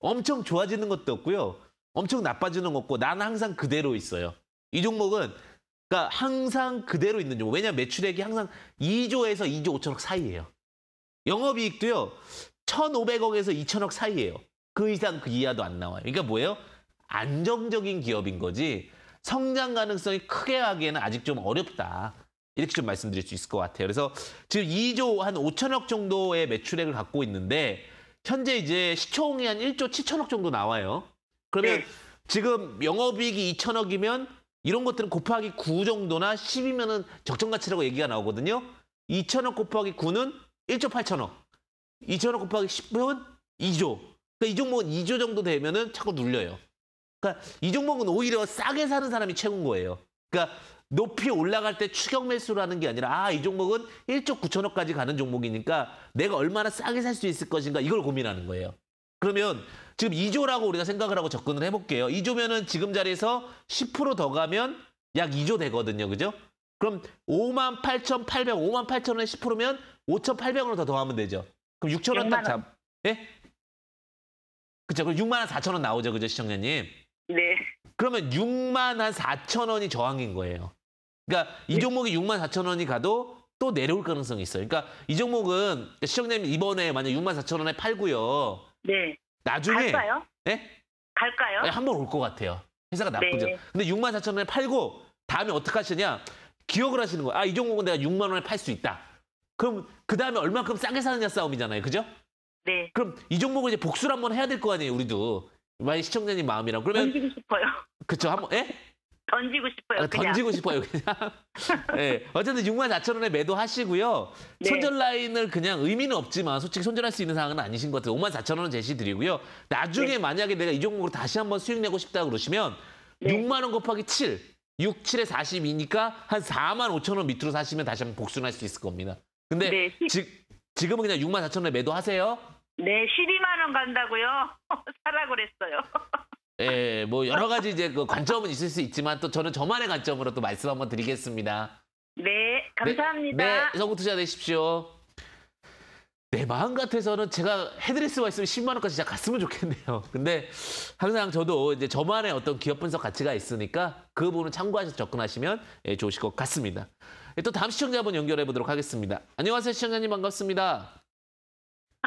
엄청 좋아지는 것도 없고요. 엄청 나빠지는 것도 없고 나는 항상 그대로 있어요. 이 종목은 그러니까 항상 그대로 있는 종목. 왜냐 면 매출액이 항상 2조에서 2조 5천억 사이예요. 영업이익도요. 1,500억에서 2천억 사이예요. 그 이상 그 이하도 안 나와요. 그러니까 뭐예요? 안정적인 기업인 거지 성장 가능성이 크게 하기에는 아직 좀 어렵다. 이렇게 좀 말씀드릴 수 있을 것 같아요. 그래서 지금 2조 한 5천억 정도의 매출액을 갖고 있는데 현재 이제 시총이 한 1조 7천억 정도 나와요. 그러면 네. 지금 영업이익이 2천억이면 이런 것들은 곱하기 9 정도나 10이면은 적정 가치라고 얘기가 나오거든요. 2천억 곱하기 9는 1조 8천억. 2천억 곱하기 10은 2조. 그러니까 이 종목은 2조 뭐 정도 되면은 자꾸 눌려요. 그러니까 이 종목은 오히려 싸게 사는 사람이 최고인 거예요. 그러니까 높이 올라갈 때 추격 매수를하는게 아니라 아이 종목은 1조 9천억까지 가는 종목이니까 내가 얼마나 싸게 살 수 있을 것인가 이걸 고민하는 거예요. 그러면 지금 2조라고 우리가 생각을 하고 접근을 해볼게요. 2조면은 지금 자리에서 10%더 가면 약 2조 되거든요. 그죠? 그럼 5만 8,800, 5만 8천원에 10%면 5,800원을 더 더하면 되죠. 그럼 6천원 딱 잡. 예? 그쵸. 그럼 6만 4천원 나오죠. 그죠, 시청자님? 네. 그러면 6만 한 4천 원이 저항인 거예요. 그러니까 이 네. 종목이 6만 4천 원이 가도 또 내려올 가능성이 있어요. 그러니까 이 종목은 시청자님 이번에 만약 6만 4천 원에 팔고요. 네. 나중에 갈까요? 네? 갈까요? 네, 한번 올 것 같아요. 회사가 나쁘죠. 네. 근데 6만 4천 원에 팔고 다음에 어떻게 하시냐? 기억을 하시는 거예요. 아, 이 종목은 내가 6만 원에 팔 수 있다. 그럼 그 다음에 얼마큼 싸게 사느냐 싸움이잖아요. 그죠? 네. 그럼 이 종목을 이제 복수를 한 번 해야 될 거 아니에요, 우리도. 만약 시청자님 마음이라고 그러면 던지고 싶어요. 그쵸 한번 예? 던지고 싶어요. 아, 그냥. 던지고 싶어요 그냥. 예. 어쨌든 6만 4천 원에 매도하시고요. 네. 손절 라인을 그냥 의미는 없지만 솔직히 손절할 수 있는 상황은 아니신 것 같아요. 5만 4천 원은 제시 드리고요. 나중에 네. 만약에 내가 이 종목으로 다시 한번 수익 내고 싶다 그러시면 네. 6만 원 곱하기 7, 6, 7에 42니까 한 4만 5천 원 밑으로 사시면 다시 한번 복순할 수 있을 겁니다. 근데 네. 지, 지금은 그냥 6만 4천 원에 매도하세요. 네, 12만 원 간다고요. 사라 그랬어요. 예, 뭐 여러 가지 이제 그 관점은 있을 수 있지만 또 저는 저만의 관점으로 또 말씀 한번 드리겠습니다. 네, 감사합니다. 네, 네 성공 투자 되십시오. 내 마음 같아서는 제가 해드릴 말씀이 10만 원까지 진짜 갔으면 좋겠네요. 근데 항상 저도 이제 저만의 어떤 기업 분석 가치가 있으니까 그 부분은 참고하셔서 접근하시면 예, 좋으실 것 같습니다. 예, 또 다음 시청자 한 연결해 보도록 하겠습니다. 안녕하세요, 시청자님 반갑습니다.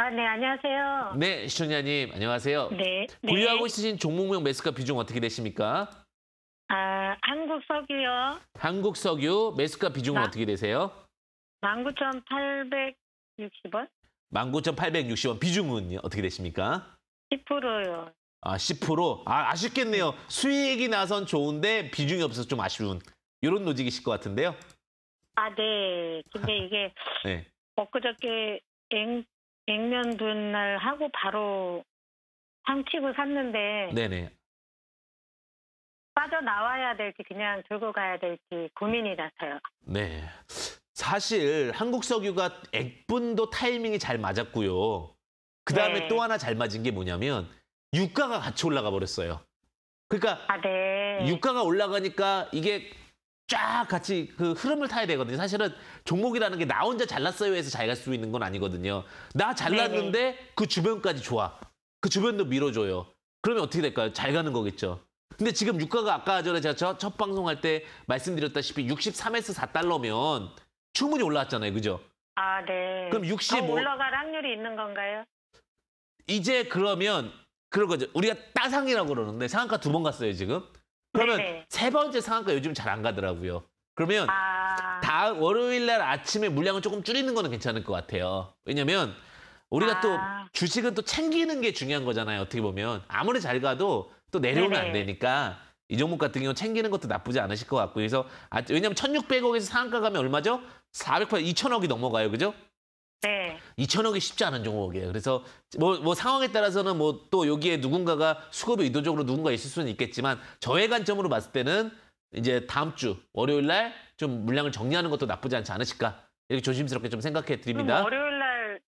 아, 네, 안녕하세요. 네, 시청자님, 안녕하세요. 네. 보유하고 네. 있으신 종목명 매수가 비중 어떻게 되십니까? 아, 한국 석유요. 한국 석유 매수가 비중은 아. 어떻게 되세요? 19,860원? 19,860원 비중은 어떻게 되십니까? 10%요. 아, 10%? 아, 아쉽겠네요. 수익이 나선 좋은데 비중이 없어서 좀 아쉬운 이런 노직이실 것 같은데요. 아, 네. 근데 이게 네. 엊그저께 앵 냉면 분날 하고 바로 삼치고 샀는데 네네. 빠져나와야 될지 그냥 들고 가야 될지 고민이 났어요 네. 사실 한국 석유가 액분도 타이밍이 잘 맞았고요. 그다음에 네. 또 하나 잘 맞은 게 뭐냐면 유가가 같이 올라가 버렸어요. 그러니까 아, 네. 유가가 올라가니까 이게 쫙 같이 그 흐름을 타야 되거든요. 사실은 종목이라는 게 나 혼자 잘났어요 해서 잘 갈 수 있는 건 아니거든요. 나 잘났는데 그 주변까지 좋아. 그 주변도 밀어줘요. 그러면 어떻게 될까요? 잘 가는 거겠죠. 근데 지금 유가가 아까 전에 제가 첫, 첫 방송할 때 말씀드렸다시피 63에서 4달러면 충분히 올라왔잖아요. 그죠? 아, 네. 그럼 65 올라갈 확률이 있는 건가요? 이제 그러면 그런 거죠. 우리가 따상이라고 그러는데 상한가 두 번 갔어요, 지금. 그러면 네네. 세 번째 상한가 요즘 잘 안 가더라고요. 그러면 아... 다음 월요일 날 아침에 물량을 조금 줄이는 거는 괜찮을 것 같아요. 왜냐면 우리가 아... 또 주식은 또 챙기는 게 중요한 거잖아요. 어떻게 보면 아무리 잘 가도 또 내려오면 네네. 안 되니까 이 종목 같은 경우 챙기는 것도 나쁘지 않으실 것 같고 그래서 아, 왜냐면 1,600억에서 상한가 가면 얼마죠? 400% 2,000억이 넘어가요, 그죠? 네. 2천억이 쉽지 않은 종목이에요. 그래서 뭐, 뭐 상황에 따라서는 뭐 또 여기에 누군가가 수급이 의도적으로 누군가 있을 수는 있겠지만 저의 관점으로 봤을 때는 이제 다음 주 월요일 날좀 물량을 정리하는 것도 나쁘지 않지 않으실까 이렇게 조심스럽게 좀 생각해 드립니다. 월요일 날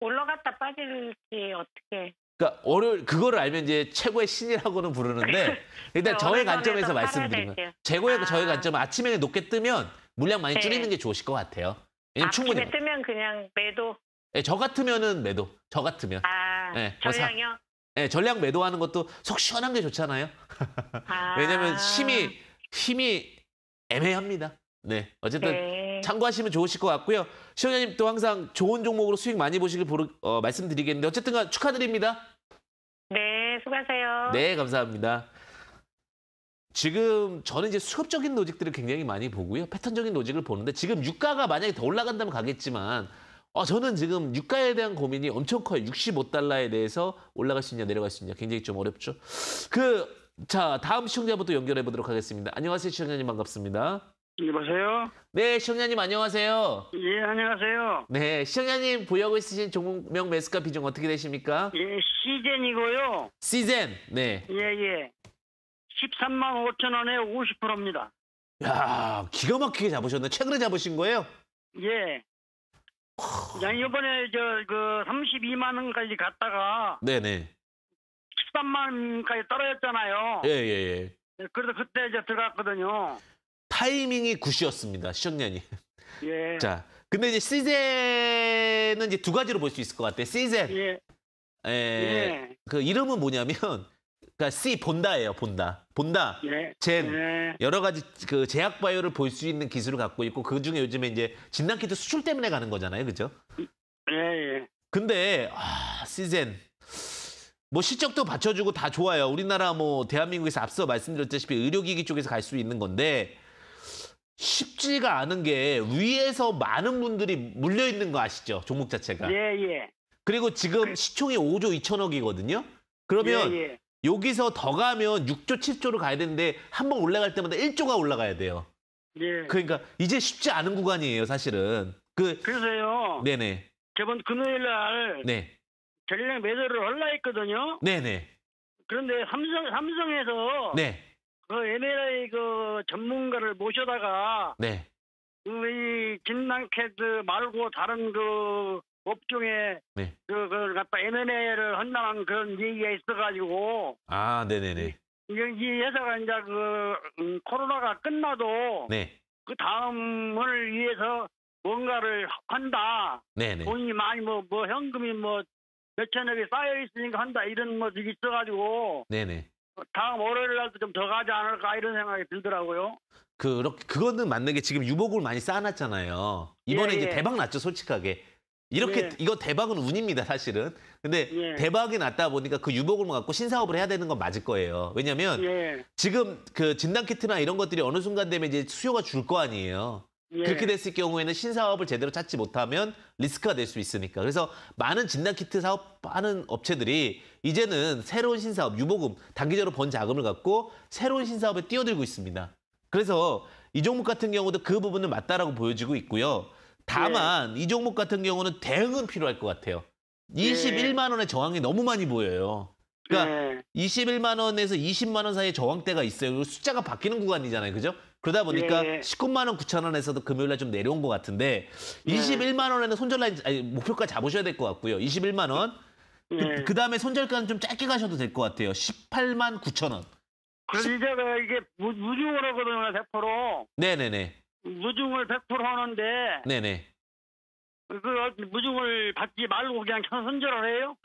올라갔다 빠질지 어떻게? 그러니까 월요일 그거를 알면 이제 최고의 신이라고는 부르는데 네, 일단 저의 관점에서 말씀드리면 최고의 아. 저의 관점 아침에 높게 뜨면 물량 많이 네. 줄이는 게 좋으실 것 같아요. 예, 아, 충분히. 아침에 뜨면 그냥 매도. 네, 저 같으면은 매도. 저 같으면. 아, 네, 전량이요? 뭐 전량 매도하는 것도 속 시원한 게 좋잖아요. 아 왜냐면 힘이 힘이 애매합니다. 네, 어쨌든 네. 참고하시면 좋으실 것 같고요. 시원장님 또 항상 좋은 종목으로 수익 많이 보시길 보르, 어, 말씀드리겠는데 어쨌든간 축하드립니다. 네, 수고하세요. 네, 감사합니다. 지금 저는 이제 수급적인 노직들을 굉장히 많이 보고요. 패턴적인 노직을 보는데 지금 유가가 만약에 더 올라간다면 가겠지만 어, 저는 지금 유가에 대한 고민이 엄청 커요. 65달러에 대해서 올라갈 수 있냐 내려갈 수 있냐 굉장히 좀 어렵죠. 그 자 다음 시청자부터 연결해 보도록 하겠습니다. 안녕하세요 시청자님 반갑습니다. 여보세요? 네 시청자님 안녕하세요. 예 안녕하세요. 네 시청자님 보유하고 있으신 종목 매수가 비중 어떻게 되십니까? 예 시즌이고요. 시즌 네. 예예. 예. 예. 13만 5천 원에 50%입니다. 야 기가 막히게 잡으셨네. 최근에 잡으신 거예요? 예. 야, 이번에 저그 32만 원까지 갔다가 네네. 13만 원까지 떨어졌잖아요. 예예예. 예, 예. 그래서 그때 이제 들어갔거든요. 타이밍이 굿이었습니다. 시청년이. 예. 자, 근데 이제 시즌은 이제 두 가지로 볼 수 있을 것 같아요. 시즌. 예. 예. 예. 그 이름은 뭐냐면 그러니까 C 본다예요, 본다. 본다. 예. 젠. 예. 여러 가지 그 제약 바이오를 볼 수 있는 기술을 갖고 있고 그 중에 요즘에 이제 진단 키트 수출 때문에 가는 거잖아요. 그죠? 예, 예. 근데 아, 시젠 뭐 실적도 받쳐주고 다 좋아요. 우리나라 뭐 대한민국에서 앞서 말씀드렸다시피 의료기기 쪽에서 갈 수 있는 건데 쉽지가 않은 게 위에서 많은 분들이 물려 있는 거 아시죠? 종목 자체가. 예, 예. 그리고 지금 그 시총이 5조 2천억이거든요. 그러면 예, 예. 여기서 더 가면 6조, 7조로 가야 되는데 한 번 올라갈 때마다 1조가 올라가야 돼요. 예. 그러니까 이제 쉽지 않은 구간이에요, 사실은. 그 그래서요. 네네. 저번 금요일 날 네. 전략 매도를 올라 했거든요. 네네. 그런데 삼성 삼성에서 네. 그 NLA 그 전문가를 모셔다가 네. 그 이 진단캐드 말고 다른 그 법정에 네. 그, 그걸 갖다 M&A를 한다는 그런 얘기가 있어가지고 아, 네네네. 이건 이 회사가 이제 그 음, 코로나가 끝나도 네. 그 다음을 위해서 뭔가를 한다. 네네. 돈이 많이 뭐뭐 뭐 현금이 뭐 몇천억이 쌓여 있으니까 한다 이런 뭐 얘기 있어가지고 네네. 다음 월요일 날도 좀 더 가지 않을까 이런 생각이 들더라고요. 그렇게 그거는 맞는 게 지금 유복을 많이 쌓아놨잖아요. 이번에 예, 이제 예. 대박 났죠, 솔직하게. 이렇게 예. 이거 대박은 운입니다 사실은. 근데 예. 대박이 났다 보니까 그 유보금을 뭐 갖고 신사업을 해야 되는 건 맞을 거예요. 왜냐하면 예. 지금 그 진단 키트나 이런 것들이 어느 순간 되면 이제 수요가 줄 거 아니에요. 예. 그렇게 됐을 경우에는 신사업을 제대로 찾지 못하면 리스크가 될 수 있으니까. 그래서 많은 진단 키트 사업하는 업체들이 이제는 새로운 신사업 유보금 단기적으로 번 자금을 갖고 새로운 신사업에 뛰어들고 있습니다. 그래서 이 종목 같은 경우도 그 부분은 맞다라고 보여지고 있고요. 다만 네. 이 종목 같은 경우는 대응은 필요할 것 같아요. 21만 예. 원의 저항이 너무 많이 보여요. 그러니까 네. 예. 21만 원에서 20만 원사이의 저항대가 있어요. 숫자가 바뀌는 구간이잖아요. 그죠? 그러다 보니까 네. 19만 원 9천 원에서도 금요일 날좀 내려온 것 같은데 21만 원에는 손절 라인 아니 목표가 잡으셔야 될 것 같고요. 21만 원. 네. 그, 다음에 손절가는 좀 짧게 가셔도 될 것 같아요. 18만 9천 원. 그럼 1 이제가 그 이게 무중으로거든요, 세포로. 네네네. 무중을 100% 하는데 네네. 그 무중을 받지 말고 그냥 선절을 해요?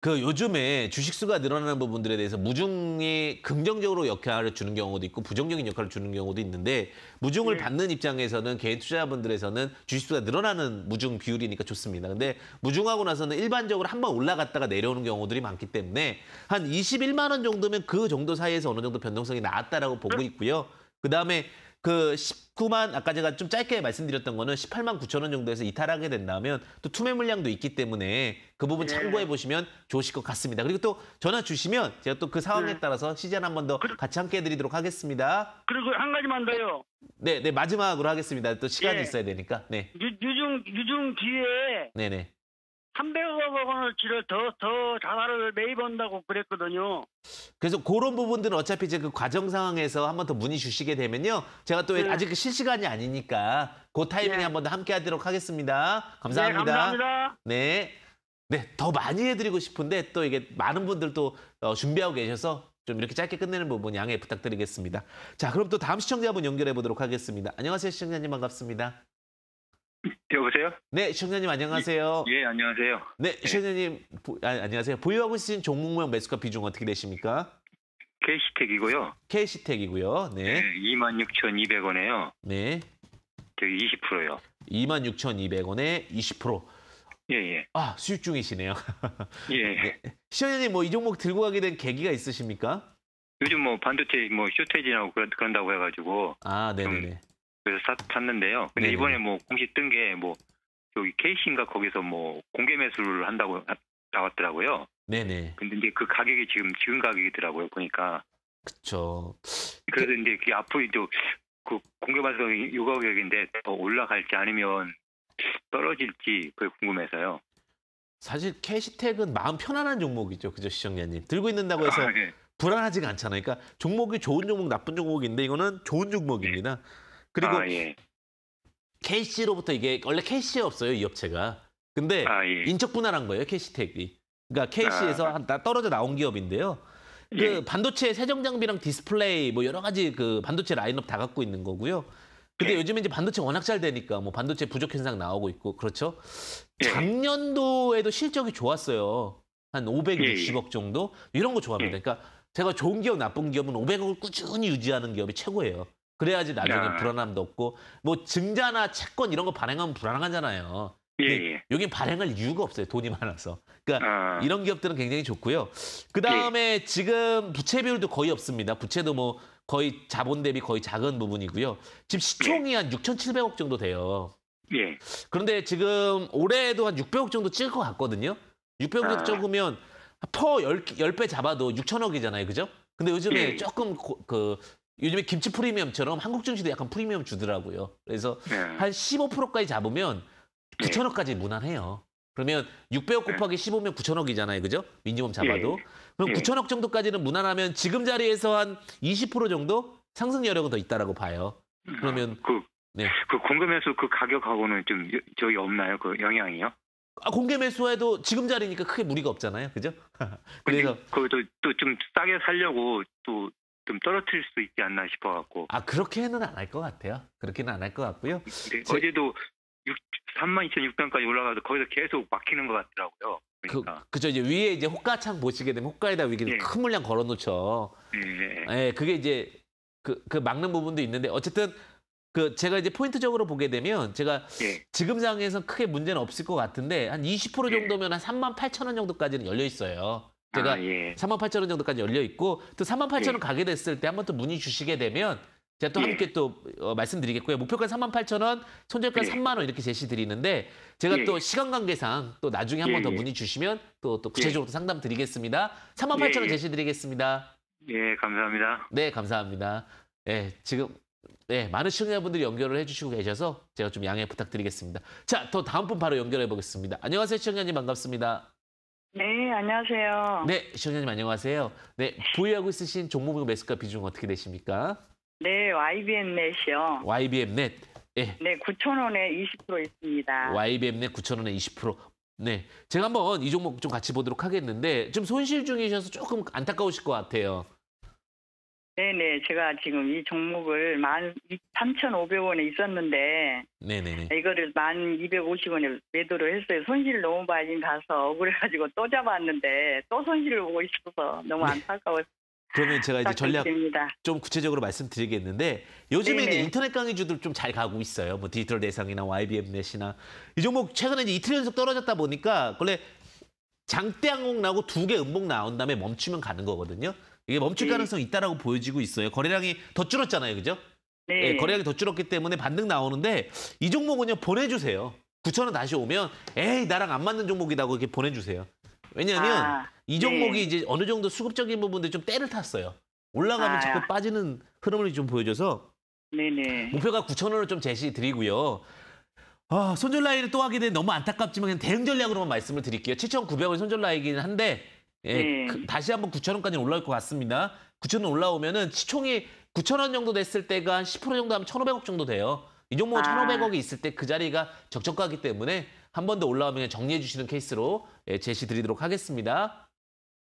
그 요즘에 주식수가 늘어나는 부분들에 대해서 무중이 긍정적으로 역할을 주는 경우도 있고 부정적인 역할을 주는 경우도 있는데 무중을 네. 받는 입장에서는 개인 투자자분들에서는 주식수가 늘어나는 무중 비율이니까 좋습니다. 근데 무중하고 나서는 일반적으로 한 번 올라갔다가 내려오는 경우들이 많기 때문에 한 21만 원 정도면 그 정도 사이에서 어느 정도 변동성이 나왔다라고 보고 그 있고요. 그다음에 그 19만 아까 제가 좀 짧게 말씀드렸던 거는 18만 9천 원 정도에서 이탈하게 된다면 또 투매 물량도 있기 때문에 그 부분 네. 참고해 보시면 좋으실 것 같습니다. 그리고 또 전화 주시면 제가 또 그 상황에 네. 따라서 시즌 한 번 더 같이 함께 해드리도록 하겠습니다. 그리고 한 가지만 더요. 네, 네 마지막으로 하겠습니다. 또 시간이 네. 있어야 되니까. 네. 유, 중 유중 기회에 네네. 네. 300억 원어치를 더, 더 자산을 매입한다고 그랬거든요. 그래서 그런 부분들은 어차피 이제 그 과정 상황에서 한 번 더 문의 주시게 되면요. 제가 또 네. 아직 그 실시간이 아니니까 그 타이밍에 네. 한번 더 함께 하도록 하겠습니다. 네, 감사합니다. 네, 감사합니다. 네. 네, 더 많이 해드리고 싶은데 또 이게 많은 분들도 어, 준비하고 계셔서 좀 이렇게 짧게 끝내는 부분 양해 부탁드리겠습니다. 자, 그럼 또 다음 시청자분 연결해 보도록 하겠습니다. 안녕하세요, 시청자님 반갑습니다. 여보세요? 네, 시청자님 안녕하세요. 예, 예 안녕하세요. 네, 예. 시청자님 아, 안녕하세요. 보유하고 있으신 종목명 매수가 비중 어떻게 되십니까? 캐시텍이고요캐시텍이고요 네. 네 예, 26,200원에요. 네. 저기 20%요. 26,200원에 20%. 예, 예. 아, 수익 중이시네요. 예. 네. 시청자님 뭐이 종목 들고 가게 된 계기가 있으십니까? 요즘 뭐 반도체 뭐 쇼테이지 라고 그런다고 해가지고 아 네네네 그래서 샀는데요. 근데 네네. 이번에 뭐 공식 뜬 게 뭐 여기 케이신가 거기서 뭐 공개 매수를 한다고 나왔더라고요. 네네. 근데 이제 그 가격이 지금 지금 가격이더라고요. 보니까. 그쵸. 그래서 이제 그 앞으로 이제 그 공개 매수 요 가격인데 더 올라갈지 아니면 떨어질지 그게 궁금해서요. 사실 캐시텍은 마음 편안한 종목이죠. 그죠, 시청자님. 들고 있는다고 해서 아, 네. 불안하지가 않잖아요. 그러니까 종목이 좋은 종목, 나쁜 종목인데 이거는 좋은 종목입니다. 네. 그리고 아, 예. KC로부터 이게 원래 k c 없어요이 업체가. 근데 아, 예. 인적 분할한 거예요 KC텍이. 그러니까 KC에서 아. 한, 떨어져 나온 기업인데요. 그 예. 반도체 세정 장비랑 디스플레이 뭐 여러 가지 그 반도체 라인업 다 갖고 있는 거고요. 근데 예. 요즘에 이제 반도체 워낙 잘 되니까 뭐 반도체 부족 현상 나오고 있고 그렇죠. 예. 작년도에도 실적이 좋았어요. 한 560억 예, 예. 정도 이런 거 좋아합니다. 그러니까 제가 좋은 기업 나쁜 기업은 500억을 꾸준히 유지하는 기업이 최고예요. 그래야지 나중에 야. 불안함도 없고 뭐 증자나 채권 이런 거 발행하면 불안하잖아요. 예, 예, 여기 발행할 이유가 없어요. 돈이 많아서. 그러니까 아. 이런 기업들은 굉장히 좋고요. 그다음에 예. 지금 부채 비율도 거의 없습니다. 부채도 뭐 거의 자본 대비 거의 작은 부분이고요. 지금 시총이 예. 한 6,700억 정도 돼요. 예. 그런데 지금 올해에도 한 600억 정도 찍을 것 같거든요. 600억 정도 아. 적으면 퍼 10, 10배 잡아도 6천억이잖아요. 그죠? 근데 요즘에 예. 조금 고, 그 요즘에 김치 프리미엄처럼 한국 증시도 약간 프리미엄 주더라고요. 그래서 네. 한 15%까지 잡으면 9천억까지 무난해요. 그러면 600억 곱하기 15면 9천억이잖아요. 그죠? 민지몸 잡아도. 예. 그럼 9천억 예. 정도까지는 무난하면 지금 자리에서 한 20% 정도 상승 여력은 더 있다라고 봐요. 음, 그러면 그, 네. 그 공개 매수 그 가격하고는 좀 저기 없나요? 그 영향이요? 아, 공개 매수해도 지금 자리니까 크게 무리가 없잖아요. 그죠? 그래서 그또좀 싸게 살려고 또좀 떨어뜨릴 수 있지 않나 싶어 갖고. 아 그렇게는 안 할 것 같아요. 그렇게는 안 할 것 같고요. 제... 어제도 6, 3만 2 6 0 0까지 올라가서 거기서 계속 막히는 것 같더라고요. 그러니까. 그, 그죠 이제 위에 이제 호가창 보시게 되면 호가에다 위기 네. 예. 큰 물량 걸어 놓죠. 네. 예. 네. 예, 그게 이제 그, 그 막는 부분도 있는데 어쨌든 그 제가 이제 포인트적으로 보게 되면 제가 네. 지금 상황에서 크게 문제는 없을 것 같은데 한 20% 정도면 한 3만 8천 원 정도까지는 열려 있어요. 제가 아, 예. 3만 8천 원 정도까지 열려 있고 또 3만 8천 원 예. 가게 됐을 때 한번또 문의 주시게 되면 제가 또 예. 함께 또 어, 말씀드리겠고요. 목표가 3만 8천 원, 손절가 예. 3만 원 이렇게 제시 드리는데 제가 예. 또 시간 관계상 또 나중에 한번더 예, 예. 문의 주시면 또, 또 구체적으로 또 상담 드리겠습니다. 3만 8천 원 제시 드리겠습니다. 예, 감사합니다. 네, 감사합니다. 예, 지금 예, 많은 시청자분들이 연결을 해주시고 계셔서 제가 좀 양해 부탁드리겠습니다. 자, 더 다음 분 바로 연결해 보겠습니다. 안녕하세요, 시청자님 반갑습니다. 네, 안녕하세요. 네, 시청자님 안녕하세요. 네, 부유하고 있으신 종목별 매수가 비중 어떻게 되십니까? 네, YBM 넷이요. YBM 넷. 예. 네, 9,000원에 20% 있습니다. YBM 넷 9,000원에 20%. 네, 제가 한번 이 종목 좀 같이 보도록 하겠는데 좀 손실 중이셔서 조금 안타까우실 것 같아요. 네네. 제가 지금 이 종목을 만 삼천오백 원에 있었는데. 네네네. 이거를 만 이백오십 원에 매도를 했어요. 손실 너무 많이 가서 억울해가지고 또 잡았는데 또 손실을 보고 있어서 너무 네. 안타까웠어요. 그러면 제가 이제 전략 좀 구체적으로 말씀드리겠는데 요즘에 이제 인터넷 강의주들 좀 잘 가고 있어요. 뭐 디지털 대상이나 YBM 넷이나 이 종목 최근에 이제 이틀 연속 떨어졌다 보니까 원래 장대 항목 나고 두 개 음목 나온 다음에 멈추면 가는 거거든요. 이게 멈출 네. 가능성이 있다라고 보여지고 있어요. 거래량이 더 줄었잖아요. 그죠? 네. 네. 거래량이 더 줄었기 때문에 반등 나오는데 이 종목은요. 보내주세요. 9 0 0 0원 다시 오면 에이 나랑 안 맞는 종목이라고 이렇게 보내주세요. 왜냐하면 아, 이 네. 종목이 네. 이제 어느 정도 수급적인 부분들 좀 때를 탔어요. 올라가면 아, 자꾸 빠지는 흐름을 좀 보여줘서 네네. 목표가 9 0 0 0 원을 좀 제시드리고요. 아, 손절 라인을 또 하게 되면 너무 안타깝지만 그냥 대응 전략으로만 말씀을 드릴게요. 7,900원 손절 라인이긴 한데 예, 네. 그, 다시 한번 9,000원까지 올라올 것 같습니다. 9,000원 올라오면은 시총이 9,000원 정도 됐을 때가 한 10% 정도 하면 1,500억 정도 돼요. 이 종목 아. 1,500억이 있을 때 그 자리가 적정가기 때문에 한 번 더 올라오면 정리해 주시는 케이스로 예, 제시 드리도록 하겠습니다.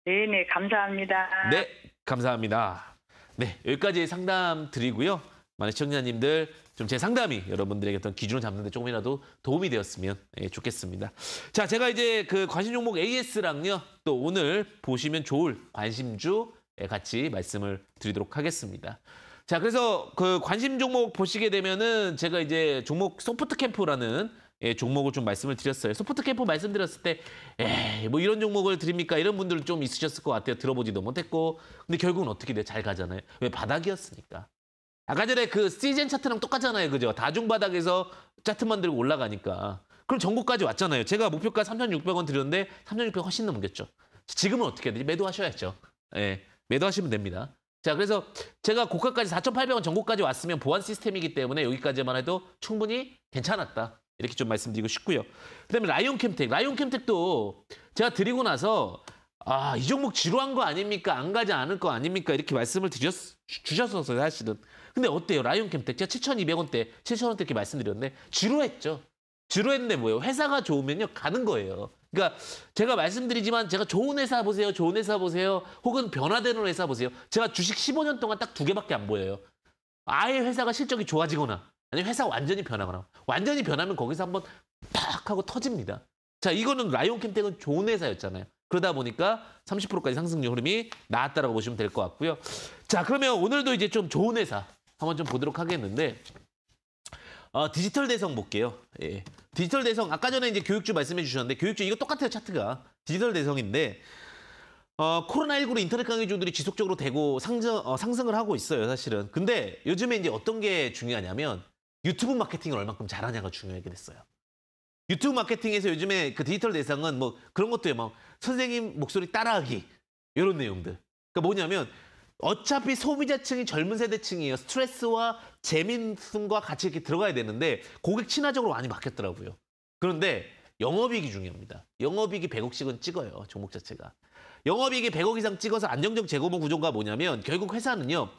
네네, 네, 감사합니다. 네, 감사합니다. 네, 여기까지 상담 드리고요. 많은 시청자님들 좀제 상담이 여러분들에게 어떤 기준을 잡는 데 조금이라도 도움이 되었으면 예, 좋겠습니다. 자, 제가 이제 그 관심 종목 AS랑요. 또 오늘 보시면 좋을 관심주 예, 같이 말씀을 드리도록 하겠습니다. 자, 그래서 그 관심 종목 보시게 되면은 제가 이제 종목 소프트 캠프라는 예, 종목을 좀 말씀을 드렸어요. 소프트 캠프 말씀드렸을 때, 에이, 뭐 이런 종목을 드립니까? 이런 분들 좀 있으셨을 것 같아요. 들어보지도 못했고. 근데 결국은 어떻게 돼? 잘 가잖아요. 왜 바닥이었으니까. 아까 전에 그 시즌 차트랑 똑같잖아요. 그죠? 다중바닥에서 차트 만들고 올라가니까. 그럼 전국까지 왔잖아요. 제가 목표가 3,600원 드렸는데 3,600원 훨씬 넘겼죠. 지금은 어떻게 해야 되지? 매도하셔야죠. 예, 매도하시면 됩니다. 자, 그래서 제가 고가까지 4,800원 전국까지 왔으면 보안 시스템이기 때문에 여기까지만 해도 충분히 괜찮았다. 이렇게 좀 말씀드리고 싶고요. 그다음에 라이온 캠텍. 라이온 캠텍도 제가 드리고 나서 아, 이 종목 지루한 거 아닙니까? 안 가지 않을 거 아닙니까? 이렇게 말씀을 드렸, 주셨어요, 사실은. 근데 어때요? 라이온캠 때 제가 7,200원대, 7,000원대 이렇게 말씀드렸는데 지루했죠. 지루했는데 뭐예요? 회사가 좋으면요 가는 거예요. 그러니까 제가 말씀드리지만 제가 좋은 회사 보세요, 좋은 회사 보세요, 혹은 변화되는 회사 보세요. 제가 주식 15년 동안 딱 두 개밖에 안 보여요. 아예 회사가 실적이 좋아지거나 아니면 회사 완전히 변하거나 완전히 변하면 거기서 한번 팍 하고 터집니다. 자 이거는 라이온 캠텍은 좋은 회사였잖아요. 그러다 보니까 30%까지 상승률 흐름이 나왔다라고 보시면 될 것 같고요. 자 그러면 오늘도 이제 좀 좋은 회사 한번 좀 보도록 하겠는데 어, 디지털 대성 볼게요. 예. 디지털 대성 아까 전에 이제 교육주 말씀해 주셨는데 교육주 이거 똑같아요 차트가 디지털 대성인데 어, 코로나19로 인터넷 강의주들이 지속적으로 되고 상승, 어, 상승을 하고 있어요 사실은. 근데 요즘에 이제 어떤 게 중요하냐면 유튜브 마케팅을 얼만큼 잘하냐가 중요하게 됐어요. 유튜브 마케팅에서 요즘에 그 디지털 대상은 뭐 그런 것도요. 막 선생님 목소리 따라하기 이런 내용들. 그러니까 뭐냐면 어차피 소비자층이 젊은 세대층이에요. 스트레스와 재민순과 같이 이렇게 들어가야 되는데 고객 친화적으로 많이 바뀌었더라고요. 그런데 영업이익이 중요합니다. 영업이익이 100억씩은 찍어요. 종목 자체가. 영업이익이 100억 이상 찍어서 안정적 재고모 구조가 뭐냐면 결국 회사는요.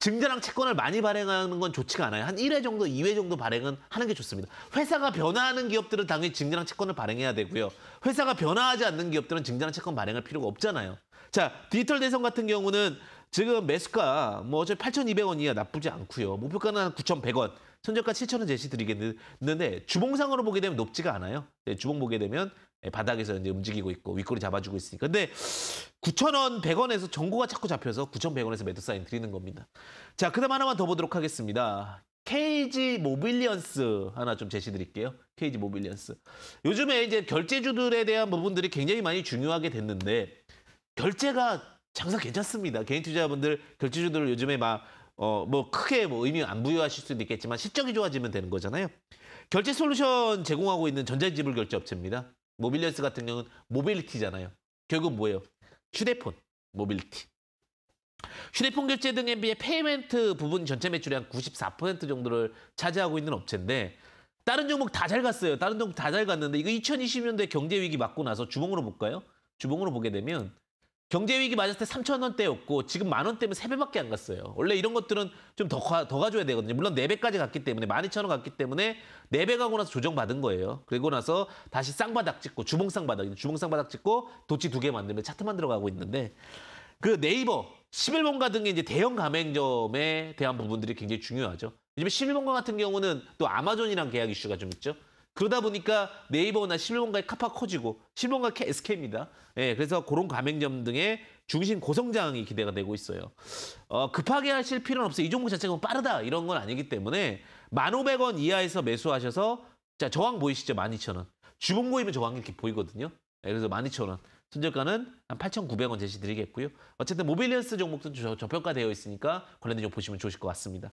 증자랑 채권을 많이 발행하는 건 좋지가 않아요. 한 1회 정도, 2회 정도 발행은 하는 게 좋습니다. 회사가 변화하는 기업들은 당연히 증자랑 채권을 발행해야 되고요. 회사가 변화하지 않는 기업들은 증자랑 채권 발행할 필요가 없잖아요. 자, 디지털 대선 같은 경우는 지금 매수가 뭐 어제 8,200원이야 나쁘지 않고요. 목표가는 9,100원, 선저가 7,000원 제시드리겠는데 주봉상으로 보게 되면 높지가 않아요. 네, 주봉 보게 되면 네, 바닥에서 이제 움직이고 있고 윗골이 잡아주고 있으니까. 근데 9,000원, 100원에서 정고가 자꾸 잡혀서 9,100원에서 매도 사인 드리는 겁니다. 자, 그다음 하나만 더 보도록 하겠습니다. KG 모빌리언스 하나 좀 제시 드릴게요. KG 모빌리언스. 요즘에 이제 결제주들에 대한 부분들이 굉장히 많이 중요하게 됐는데 결제가 장사 괜찮습니다. 개인 투자자분들 결제주들 요즘에 막어뭐 크게 뭐 의미 안 부여하실 수도 있겠지만 실적이 좋아지면 되는 거잖아요. 결제 솔루션 제공하고 있는 전자지불 결제 업체입니다. 모빌리언스 같은 경우는 모빌리티잖아요. 결국 은 뭐예요? 휴대폰, 모빌리티. 휴대폰 결제 등에 비해 페이멘트 부분 전체 매출의 한 94% 정도를 차지하고 있는 업체인데 다른 종목 다 잘 갔어요. 다른 종목 다 잘 갔는데 이거 2020년대 경제 위기 맞고 나서 주봉으로 볼까요? 주봉으로 보게 되면 경제 위기 맞았을 때 3천 원대였고 지금 만원대면3 배밖에 안 갔어요. 원래 이런 것들은 좀더더 가져야 되거든요. 물론 4 배까지 갔기 때문에 12,000원 갔기 때문에 4배 가고 나서 조정 받은 거예요. 그리고 나서 다시 쌍바닥 찍고 주봉 쌍바닥, 주봉 쌍바닥 찍고 도치 두 개 만들면 차트 만들어 가고 있는데 그 네이버 11번가 등의 이제 대형 가맹점에 대한 부분들이 굉장히 중요하죠. 요즘에 11번가 같은 경우는 또 아마존이랑 계약 이슈가 좀 있죠. 그러다 보니까 네이버나 실물과의 카파 커지고 실물과 SK입니다. 예, 그래서 그런 가맹점 등의 중심 고성장이 기대가 되고 있어요. 어, 급하게 하실 필요는 없어요. 이 종목 자체가 뭐 빠르다 이런 건 아니기 때문에 1,500원 이하에서 매수하셔서 자 저항 보이시죠? 12,000원. 주봉 보이면 저항이 렇게 보이거든요. 예, 그래서 12,000원. 손절가는 한 8,900원 제시드리겠고요. 어쨌든 모빌리언스 종목도 저평가되어 있으니까 관련된 종 보시면 좋으실 것 같습니다.